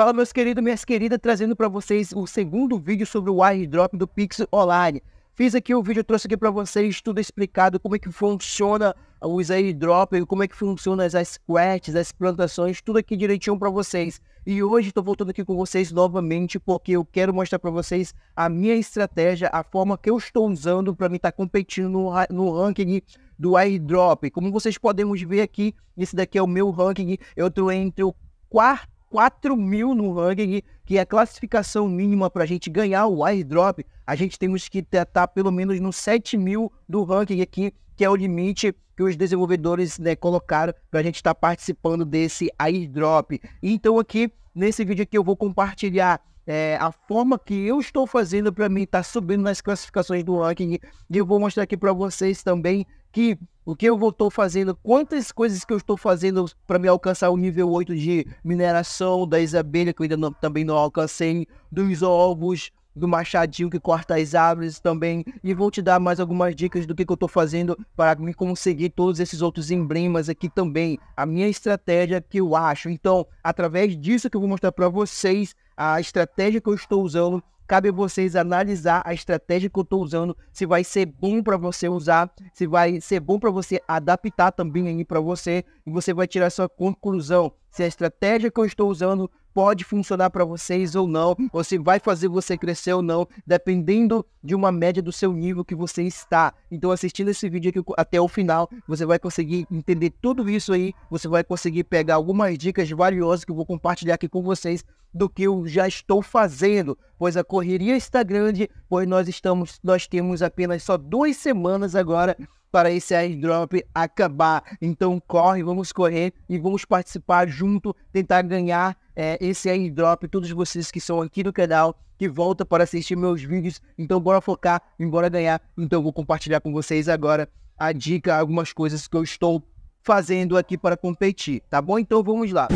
Fala meus queridos, minhas queridas, trazendo para vocês o segundo vídeo sobre o airdrop do Pix Online. Fiz aqui o vídeo, trouxe aqui para vocês tudo explicado, como é que funciona os airdrop, como é que funciona as quests, as plantações, tudo aqui direitinho para vocês. E hoje estou voltando aqui com vocês novamente porque eu quero mostrar para vocês a minha estratégia, a forma que eu estou usando para me estar tá competindo no, no ranking do airdrop. Como vocês podemos ver aqui, esse daqui é o meu ranking, eu estou entre o quarto 4 mil no ranking, que é a classificação mínima para a gente ganhar o airdrop. A gente temos que estar tá, tá pelo menos no 7 mil do ranking aqui, que é o limite que os desenvolvedores né, colocaram para a gente estar tá participando desse airdrop. Então aqui, nesse vídeo aqui, eu vou compartilhar é, a forma que eu estou fazendo para mim estar tá subindo nas classificações do ranking. E eu vou mostrar aqui para vocês também que o que eu estou fazendo, quantas coisas que eu estou fazendo para me alcançar o nível 8 de mineração, das abelhas, que eu ainda não, também não alcancei, dos ovos, do machadinho que corta as árvores também. E vou te dar mais algumas dicas do que, que eu estou fazendo para me conseguir todos esses outros emblemas aqui também. A minha estratégia que eu acho. Então, através disso que eu vou mostrar para vocês, a estratégia que eu estou usando Cabe vocês analisar a estratégia que eu estou usando, se vai ser bom para você usar, se vai ser bom para você adaptar também aí para você, e você vai tirar sua conclusão se a estratégia que eu estou usando pode funcionar para vocês ou não, hum. ou se vai fazer você crescer ou não, dependendo de uma média do seu nível que você está. Então, assistindo esse vídeo aqui até o final, você vai conseguir entender tudo isso aí, você vai conseguir pegar algumas dicas valiosas que eu vou compartilhar aqui com vocês do que eu já estou fazendo, pois a correria está grande, pois nós estamos, nós temos apenas só duas semanas agora para esse airdrop acabar. Então corre, vamos correr e vamos participar junto, tentar ganhar é, esse airdrop. Todos vocês que são aqui no canal, que volta para assistir meus vídeos. Então bora focar e bora ganhar. Então vou compartilhar com vocês agora a dica, algumas coisas que eu estou fazendo aqui para competir, tá bom? Então vamos lá.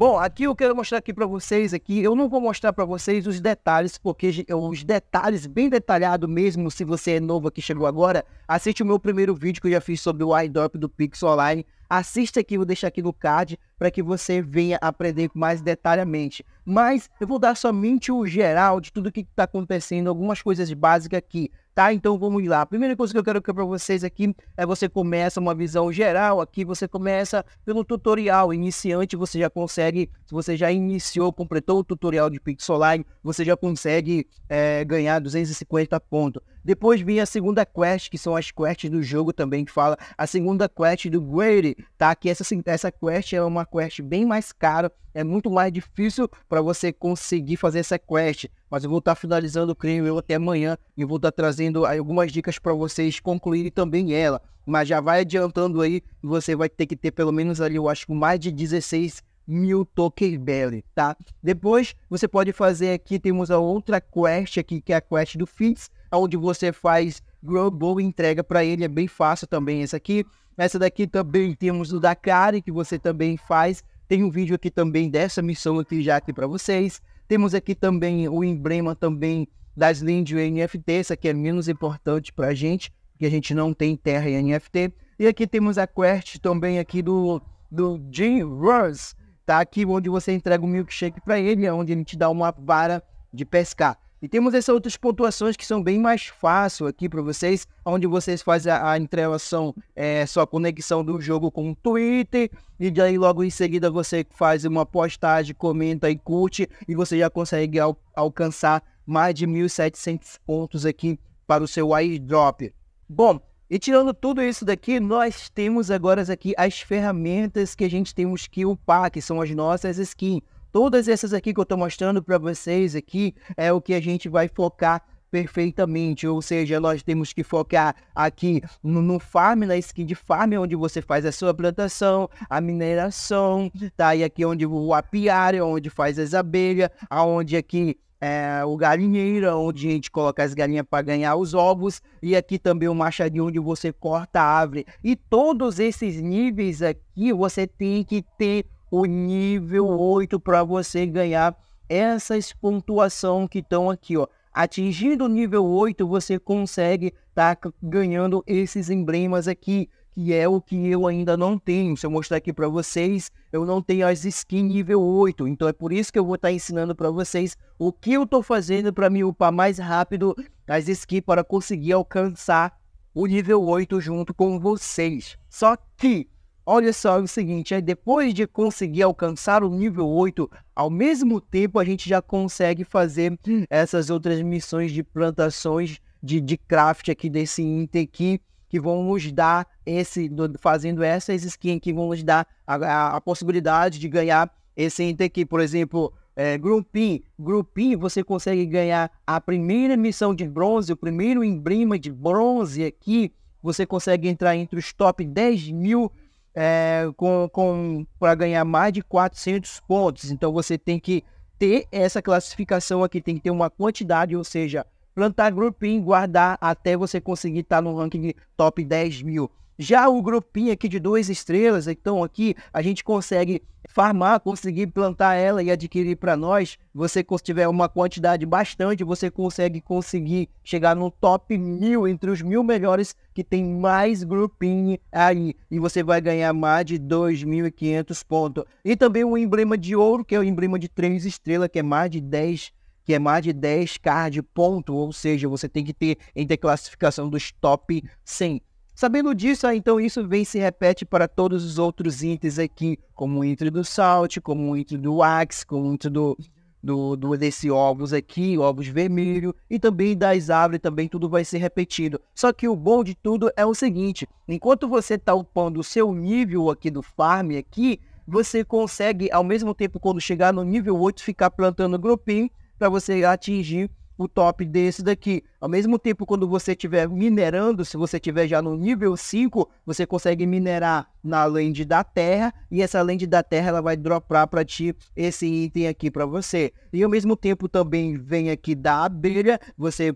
Bom, aqui eu quero mostrar aqui para vocês aqui, eu não vou mostrar para vocês os detalhes, porque os detalhes bem detalhado mesmo, se você é novo aqui chegou agora, assiste o meu primeiro vídeo que eu já fiz sobre o iDrop do Pix Online. Assista aqui, vou deixar aqui no card para que você venha aprender mais detalhadamente. Mas eu vou dar somente o geral de tudo que está acontecendo, algumas coisas básicas aqui. Tá? Então vamos lá. A primeira coisa que eu quero que para vocês aqui é você começa uma visão geral. Aqui você começa pelo tutorial iniciante, você já consegue, se você já iniciou, completou o tutorial de Pixeline, você já consegue é, ganhar 250 pontos. Depois vem a segunda quest, que são as quests do jogo também que fala. A segunda quest do Grady, tá? Que essa, essa quest é uma quest bem mais cara, é muito mais difícil para você conseguir fazer essa quest mas eu vou estar finalizando, creio eu, até amanhã e vou estar trazendo algumas dicas para vocês concluírem também ela. Mas já vai adiantando aí, você vai ter que ter pelo menos ali, eu acho, mais de 16 mil token belly, tá? Depois você pode fazer aqui, temos a outra quest aqui, que é a quest do Fitz, onde você faz grow e entrega para ele, é bem fácil também essa aqui. Essa daqui também temos o Dakari que você também faz. Tem um vídeo aqui também dessa missão aqui já aqui para vocês. Temos aqui também o emblema também das Lindy NFT, essa aqui é menos importante para a gente, porque a gente não tem terra em NFT. E aqui temos a quest também aqui do, do Jim Rose, tá? Aqui onde você entrega o um milkshake para ele, é onde ele te dá uma vara de pescar. E temos essas outras pontuações que são bem mais fácil aqui para vocês, onde vocês fazem a, a entrelação, é, sua conexão do jogo com o Twitter, e daí logo em seguida você faz uma postagem, comenta e curte, e você já consegue al alcançar mais de 1.700 pontos aqui para o seu airdrop. Bom, e tirando tudo isso daqui, nós temos agora aqui as ferramentas que a gente temos que upar, que são as nossas skins. Todas essas aqui que eu estou mostrando para vocês aqui é o que a gente vai focar perfeitamente, ou seja, nós temos que focar aqui no, no, farm, na skin de farm, onde você faz a sua plantação, a mineração, tá? E aqui onde o apiário, onde faz as abelhas, aonde aqui é, o galinheiro, onde a gente coloca as galinhas para ganhar os ovos, e aqui também o machadinho onde você corta a árvore. E todos esses níveis aqui você tem que ter o nível 8 para você ganhar essas pontuação que estão aqui, ó. Atingindo o nível 8, você consegue estar tá ganhando esses emblemas aqui, que é o que eu ainda não tenho. Se eu mostrar aqui para vocês, eu não tenho as skins nível 8. Então é por isso que eu vou estar tá ensinando para vocês o que eu estou fazendo para me upar mais rápido as skins para conseguir alcançar o nível 8 junto com vocês. Só que Olha só é o seguinte, depois de conseguir alcançar o nível 8, ao mesmo tempo a gente já consegue fazer essas outras missões de plantações de, de craft aqui desse item aqui, que vão nos dar esse, fazendo essas skins que vão nos dar a, a, a possibilidade de ganhar esse item aqui. Por exemplo, é, Grupim. Grupim você consegue ganhar a primeira missão de bronze, o primeiro emblema de bronze aqui. Você consegue entrar entre os top 10 mil é, com, com para ganhar mais de 400 pontos. Então você tem que ter essa classificação aqui, tem que ter uma quantidade, ou seja, plantar grupinho, guardar até você conseguir estar tá no ranking top 10 mil. Já o grupinho aqui de duas estrelas, então aqui a gente consegue farmar, conseguir plantar ela e adquirir para nós. Você tiver uma quantidade bastante, você consegue conseguir chegar no top mil entre os mil melhores que tem mais grupinho aí. E você vai ganhar mais de 2.500 pontos. E também o um emblema de ouro, que é o emblema de três estrelas, que é mais de 10 que é mais de 10k ponto, ou seja, você tem que ter entre a classificação dos top 100. Sabendo disso, ah, então isso vem se repete para todos os outros índices aqui, como o índice do salt, como o índice do axe, como o índice do, do, do, desse ovos aqui, ovos vermelho, e também das árvores, também tudo vai ser repetido. Só que o bom de tudo é o seguinte, enquanto você está upando o seu nível aqui do farm aqui, você consegue, ao mesmo tempo, quando chegar no nível 8, ficar plantando grupinho para você atingir o top desse daqui. Ao mesmo tempo, quando você estiver minerando, se você estiver já no nível 5, você consegue minerar na land da terra, e essa land da terra ela vai dropar para ti esse item aqui para você. E ao mesmo tempo também vem aqui da abelha, você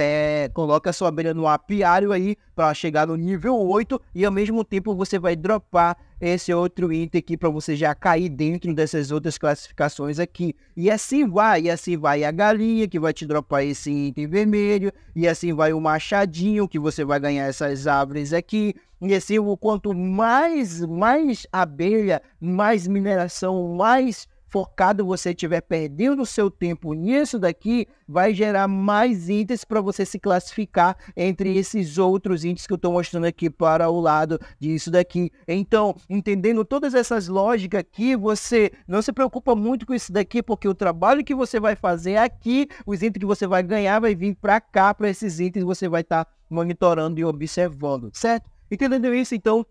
é, coloca a sua abelha no apiário aí para chegar no nível 8 e ao mesmo tempo você vai dropar esse outro item aqui para você já cair dentro dessas outras classificações aqui. E assim vai, e assim vai a galinha que vai te dropar esse item vermelho, e assim vai o machadinho que você vai ganhar essas árvores aqui. E assim, quanto mais, mais abelha, mais mineração, mais focado, você estiver perdendo o seu tempo nisso daqui, vai gerar mais índices para você se classificar entre esses outros índices que eu estou mostrando aqui para o lado disso daqui. Então, entendendo todas essas lógicas aqui, você não se preocupa muito com isso daqui, porque o trabalho que você vai fazer aqui, os índices que você vai ganhar vai vir para cá, para esses índices você vai estar tá monitorando e observando, certo? Entendendo isso, então,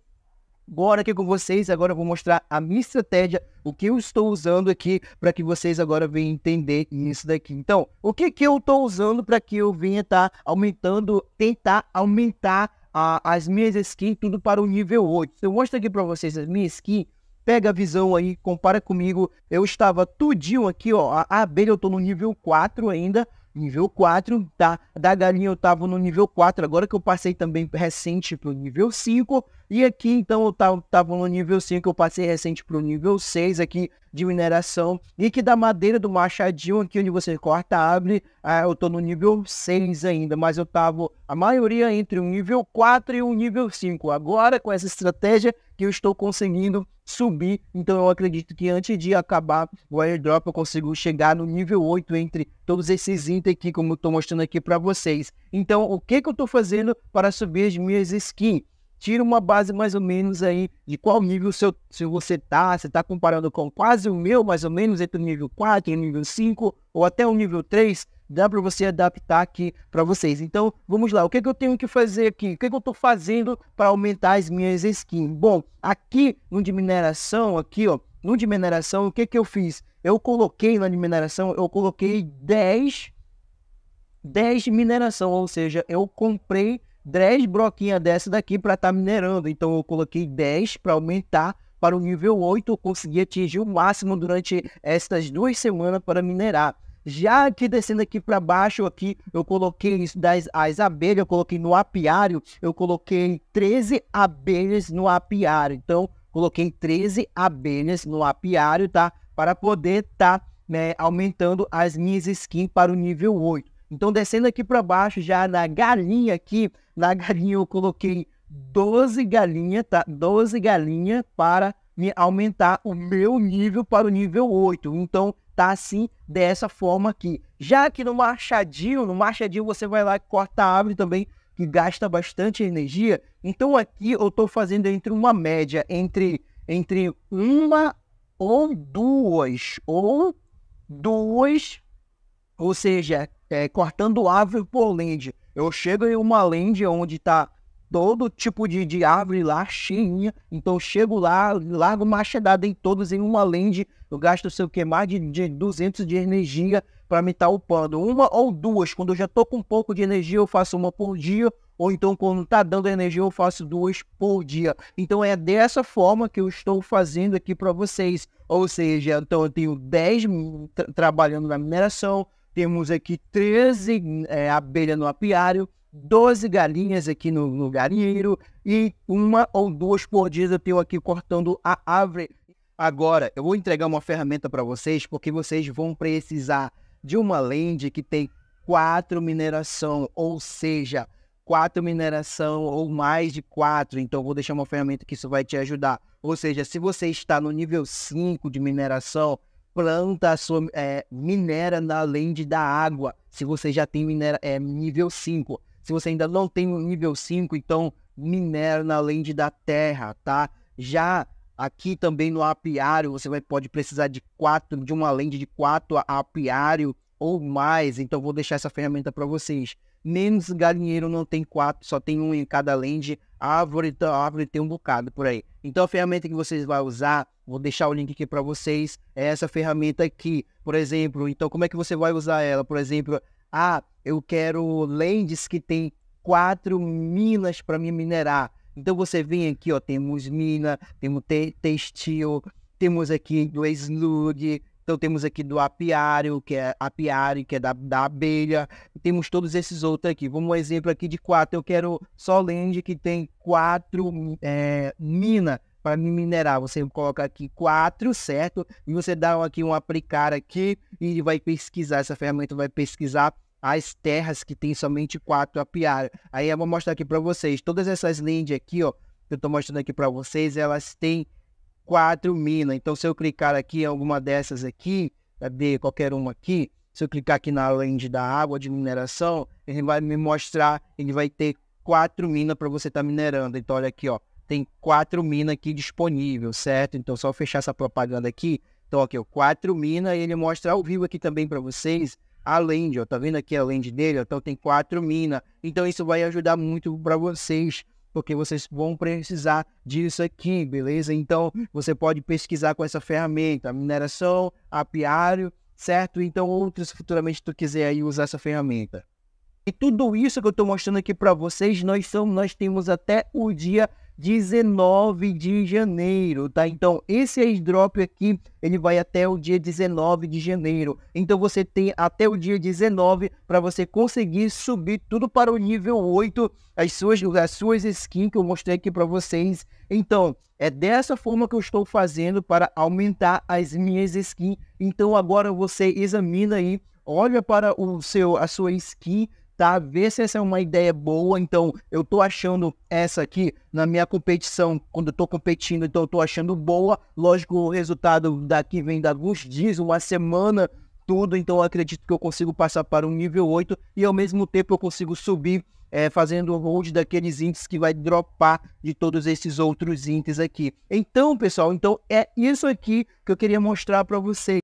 agora aqui com vocês. Agora eu vou mostrar a minha estratégia, o que eu estou usando aqui para que vocês agora venham entender isso daqui. Então, o que, que eu estou usando para que eu venha estar tá aumentando, tentar aumentar a, as minhas skins tudo para o nível 8. Eu mostro aqui para vocês as minhas skins. Pega a visão aí, compara comigo. Eu estava tudinho aqui, ó. A, abelha eu tô no nível 4 ainda nível 4, tá? Da galinha eu tava no nível 4, agora que eu passei também recente pro nível 5, e aqui, então, eu estava no nível 5, eu passei recente para o nível 6 aqui de mineração. E que da madeira do machadinho aqui, onde você corta, abre, ah, eu estou no nível 6 ainda, mas eu estava a maioria entre o nível 4 e o nível 5. Agora, com essa estratégia que eu estou conseguindo subir, então eu acredito que antes de acabar o airdrop, eu consigo chegar no nível 8 entre todos esses itens aqui, como eu estou mostrando aqui para vocês. Então, o que, que eu estou fazendo para subir as minhas skins? tira uma base mais ou menos aí de qual nível seu, se você tá, você tá comparando com quase o meu, mais ou menos, entre o nível 4 e o nível 5, ou até o nível 3, dá para você adaptar aqui para vocês. Então, vamos lá, o que, é que eu tenho que fazer aqui? O que, é que eu estou fazendo para aumentar as minhas skins? Bom, aqui no de mineração, aqui ó, no de mineração, o que, é que eu fiz? Eu coloquei na de mineração, eu coloquei 10 10 de mineração, ou seja, eu comprei 10 broquinhas dessa daqui para estar tá minerando. Então eu coloquei 10 para aumentar para o nível 8, eu consegui atingir o máximo durante estas duas semanas para minerar. Já aqui descendo aqui para baixo, aqui eu coloquei das, as abelhas, eu coloquei no apiário, eu coloquei 13 abelhas no apiário. Então, coloquei 13 abelhas no apiário, tá? Para poder estar tá, né, aumentando as minhas skins para o nível 8. Então, descendo aqui para baixo, já na galinha aqui, na galinha eu coloquei 12 galinhas, tá? 12 galinhas para me aumentar o meu nível para o nível 8. Então, tá assim, dessa forma aqui. Já que no machadinho, no machadinho você vai lá e corta a árvore também, que gasta bastante energia. Então, aqui eu estou fazendo entre uma média, entre, entre uma ou duas, ou duas, ou seja, é, cortando árvore por land. Eu chego em uma land onde tá todo tipo de, de árvore lá cheinha, então eu chego lá, largo machadada em todos em uma land, eu gasto sei o que mais de, de 200 de energia para me estar tá upando, uma ou duas, quando eu já tô com um pouco de energia eu faço uma por dia, ou então quando tá dando energia eu faço duas por dia. Então é dessa forma que eu estou fazendo aqui para vocês. Ou seja, então eu tenho 10 tra trabalhando na mineração, temos aqui 13 é, abelhas no apiário, 12 galinhas aqui no, no galinheiro e uma ou duas por dia eu tenho aqui cortando a árvore. Agora, eu vou entregar uma ferramenta para vocês porque vocês vão precisar de uma lente que tem quatro mineração, ou seja, quatro mineração ou mais de quatro. Então, vou deixar uma ferramenta que isso vai te ajudar. Ou seja, se você está no nível 5 de mineração, planta sua, é, minera na lente da água, se você já tem minera, é, nível 5. Se você ainda não tem o nível 5, então minera na lente da terra, tá? Já aqui também no apiário, você vai, pode precisar de quatro, de uma lente de 4 apiário ou mais, então vou deixar essa ferramenta para vocês menos galinheiro não tem quatro, só tem um em cada land, a árvore, a então, árvore tem um bocado por aí. Então a ferramenta que vocês vão usar, vou deixar o link aqui para vocês, é essa ferramenta aqui, por exemplo. Então como é que você vai usar ela? Por exemplo, ah, eu quero lands que tem quatro minas para me minerar. Então você vem aqui, ó, temos mina, temos te textil, temos aqui do slug, então temos aqui do apiário, que é apiário, que é da, da abelha, e temos todos esses outros aqui. Vamos um exemplo aqui de quatro. Eu quero Solende, que tem quatro é, minas para minerar. Você coloca aqui quatro, certo? E você dá aqui um aplicar aqui e vai pesquisar. Essa ferramenta vai pesquisar as terras que tem somente quatro apiários. Aí eu vou mostrar aqui para vocês. Todas essas linhas aqui, ó, que eu estou mostrando aqui para vocês, elas têm 4 minas. Então, se eu clicar aqui em alguma dessas aqui, cadê é qualquer uma aqui, se eu clicar aqui na range da água de mineração, ele vai me mostrar, ele vai ter quatro minas para você estar tá minerando. Então, olha aqui, ó, tem quatro minas aqui disponível, certo? Então, só fechar essa propaganda aqui. Então, aqui, ó, quatro minas e ele mostra ao vivo aqui também para vocês a land, ó, tá vendo aqui a land dele? Ó, então, tem quatro minas. Então, isso vai ajudar muito para vocês porque vocês vão precisar disso aqui, beleza? Então, você pode pesquisar com essa ferramenta, mineração, apiário, certo? Então, outros futuramente tu quiser aí usar essa ferramenta. E tudo isso que eu estou mostrando aqui para vocês, nós, somos, nós temos até o dia 19 de janeiro, tá? Então, esse airdrop aqui, ele vai até o dia 19 de janeiro. Então, você tem até o dia 19 para você conseguir subir tudo para o nível 8, as suas, as suas skins que eu mostrei aqui para vocês. Então, é dessa forma que eu estou fazendo para aumentar as minhas skins. Então, agora você examina aí, olha para o seu, a sua skin testar, tá? ver se essa é uma ideia boa. Então, eu tô achando essa aqui na minha competição, quando eu tô competindo, então eu tô achando boa. Lógico, o resultado daqui vem da alguns dias, uma semana, tudo. Então, eu acredito que eu consigo passar para um nível 8 e ao mesmo tempo eu consigo subir é, fazendo o hold daqueles índices que vai dropar de todos esses outros índices aqui. Então, pessoal, então é isso aqui que eu queria mostrar para vocês.